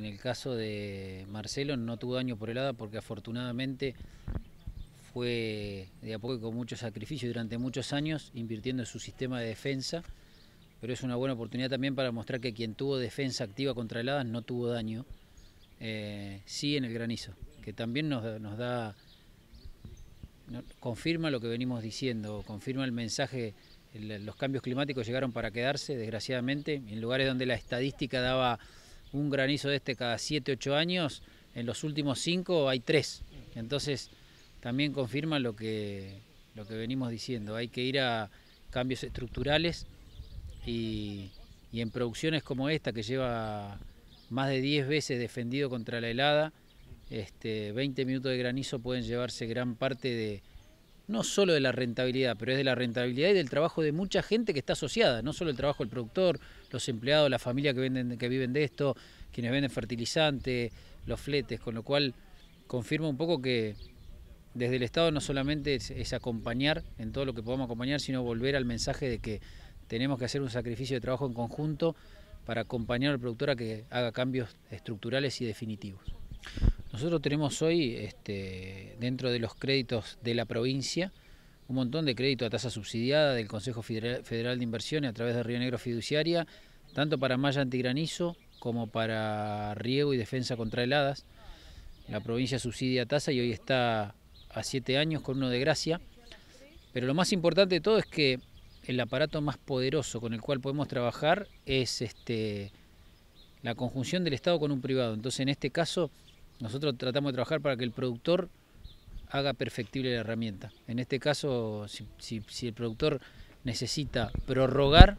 En el caso de Marcelo no tuvo daño por helada porque afortunadamente fue de a poco y con mucho sacrificio durante muchos años invirtiendo en su sistema de defensa, pero es una buena oportunidad también para mostrar que quien tuvo defensa activa contra heladas no tuvo daño, eh, sí en el granizo, que también nos, da, confirma lo que venimos diciendo, confirma el mensaje, los cambios climáticos llegaron para quedarse, desgraciadamente, en lugares donde la estadística daba un granizo de este cada 7, 8 años, en los últimos 5 hay 3. Entonces también confirma lo que, lo que venimos diciendo, hay que ir a cambios estructurales y, y en producciones como esta que lleva más de 10 veces defendido contra la helada, este, 20 minutos de granizo pueden llevarse gran parte de, no solo de la rentabilidad, pero es de la rentabilidad y del trabajo de mucha gente que está asociada, no solo el trabajo del productor, los empleados, la familia que, venden, que viven de esto, quienes venden fertilizante, los fletes, con lo cual confirma un poco que desde el Estado no solamente es, es acompañar en todo lo que podamos acompañar, sino volver al mensaje de que tenemos que hacer un sacrificio de trabajo en conjunto para acompañar al productor a que haga cambios estructurales y definitivos. Nosotros tenemos hoy, este, dentro de los créditos de la provincia, un montón de crédito a tasa subsidiada del Consejo Federal de Inversiones a través de Río Negro Fiduciaria, tanto para malla antigranizo como para riego y defensa contra heladas. La provincia subsidia tasa y hoy está a siete años con uno de gracia. Pero lo más importante de todo es que el aparato más poderoso con el cual podemos trabajar es este, la conjunción del Estado con un privado. Entonces, en este caso, nosotros tratamos de trabajar para que el productor haga perfectible la herramienta. En este caso, si, el productor necesita prorrogar,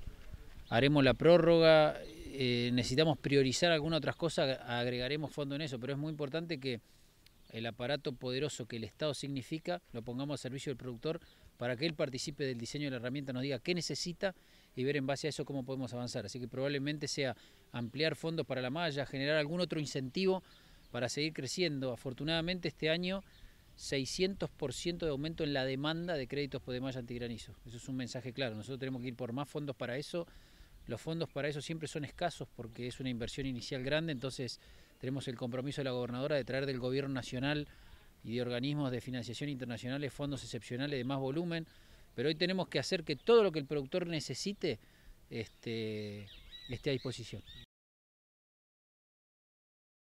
haremos la prórroga, eh, necesitamos priorizar alguna otra cosa, agregaremos fondo en eso, pero es muy importante que el aparato poderoso que el Estado significa lo pongamos a servicio del productor para que él participe del diseño de la herramienta, nos diga qué necesita y ver en base a eso cómo podemos avanzar. Así que probablemente sea ampliar fondos para la malla, generar algún otro incentivo para seguir creciendo. Afortunadamente este año 600% de aumento en la demanda de créditos Podemaya antigranizo. Eso es un mensaje claro. Nosotros tenemos que ir por más fondos para eso. Los fondos para eso siempre son escasos porque es una inversión inicial grande, entonces tenemos el compromiso de la gobernadora de traer del gobierno nacional y de organismos de financiación internacionales fondos excepcionales de más volumen, pero hoy tenemos que hacer que todo lo que el productor necesite este, esté a disposición.